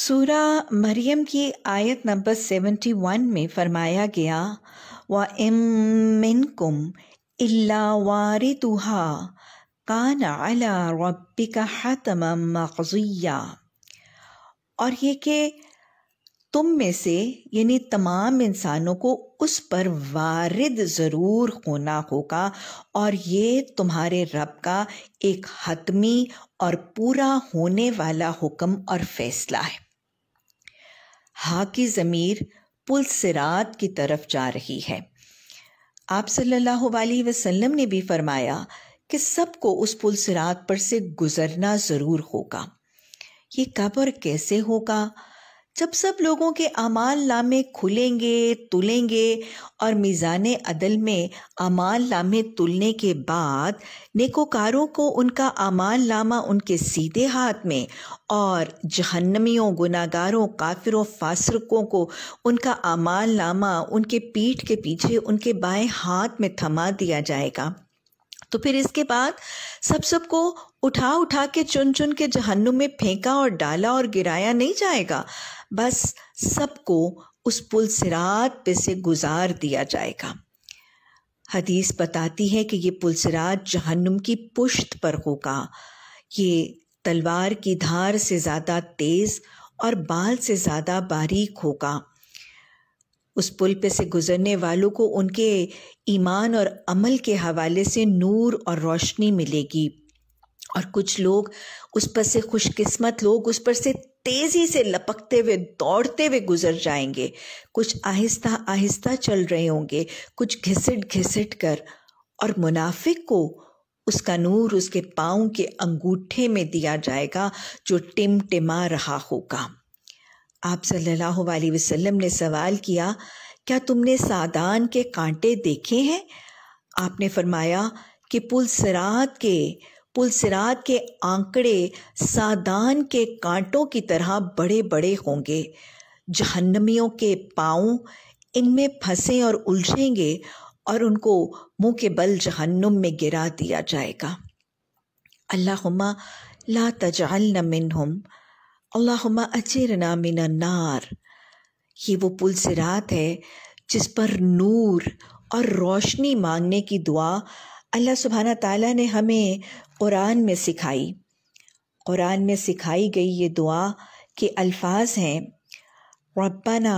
सूरा मरियम की आयत नंबर सेवेंटी वन में फरमाया गया व इम कुम इल्ला वार तुहा कान अला रबी का हतम मखजिया और ये कि तुम में से यानी तमाम इंसानों को उस पर वारिद ज़रूर होना होगा और ये तुम्हारे रब का एक हतमी और पूरा होने वाला हुक्म और फैसला है की ज़मीर पुल सिरात की तरफ जा रही है आप सल्लल्लाहु अलैहि वसल्लम ने भी फरमाया कि सबको उस पुल सिरात पर से गुज़रना ज़रूर होगा ये कब और कैसे होगा जब सब लोगों के अमाल लामे खुलेंगे तुलेंगे और मीज़ान अदल में अमाल लामे तुलने के बाद नेकोकारों को उनका अमाल लामा उनके सीधे हाथ में और जहन्नमियों गुनागारों काफिरों फासरकों को उनका अमाल लामा उनके पीठ के पीछे उनके बाएं हाथ में थमा दिया जाएगा तो फिर इसके बाद सब सबको उठा उठा के चुन चुन के जहन्नुम में फेंका और डाला और गिराया नहीं जाएगा बस सबको उस पुल सिरात पे से गुजार दिया जाएगा हदीस बताती है कि ये पुल सिरात जहन्नुम की पुश्त पर होगा ये तलवार की धार से ज़्यादा तेज़ और बाल से ज़्यादा बारीक होगा उस पुल पे से गुजरने वालों को उनके ईमान और अमल के हवाले से नूर और रोशनी मिलेगी और कुछ लोग उस पर से खुशकिस्मत लोग उस पर से तेजी से लपकते हुए दौड़ते हुए गुजर जाएंगे कुछ आहिस्ता आहिस्ता चल रहे होंगे कुछ घिसट घिसट कर और मुनाफिक को उसका नूर उसके पाँव के अंगूठे में दिया जाएगा जो टिमटिमा रहा होगा आप सल्लल्लाहु अलैहि वसल्लम ने सवाल किया क्या तुमने सादान के कांटे देखे हैं आपने फरमाया कि पुल सरात के पुलसरात के आंकड़े सादान के कांटों की तरह बड़े बड़े होंगे जहन्नमियों के पाँव इनमें फंसे और उलझेंगे और उनको मुंह के बल जहन्नुम में गिरा दिया जाएगा अल्लाहुम्मा ला तजालना मिनहुम अल्लाहुम्मा अजरना मिन नार ये वो पुल सिरात है जिस पर नूर और रोशनी मांगने की दुआ अल्लाह सुबहाना ताला ने हमें क़ुरान में सिखाई क़ुरान में सिखाई गई ये दुआ के अल्फाज हैं रबाना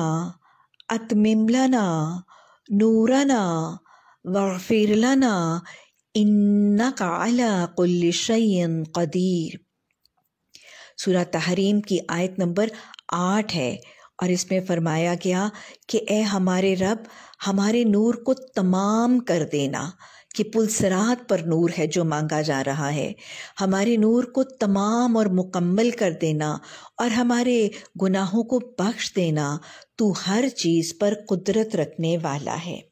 अतमिमलाना नूराना वफिरलाना इन्ना इन्नका अला कुल्ल कदीर सूरा तहरीम की आयत नंबर आठ है और इसमें फरमाया गया कि ए हमारे रब हमारे नूर को तमाम कर देना कि पुलसरात पर नूर है जो मांगा जा रहा है हमारे नूर को तमाम और मुकम्मल कर देना और हमारे गुनाहों को बख्श देना तू हर चीज़ पर कुदरत रखने वाला है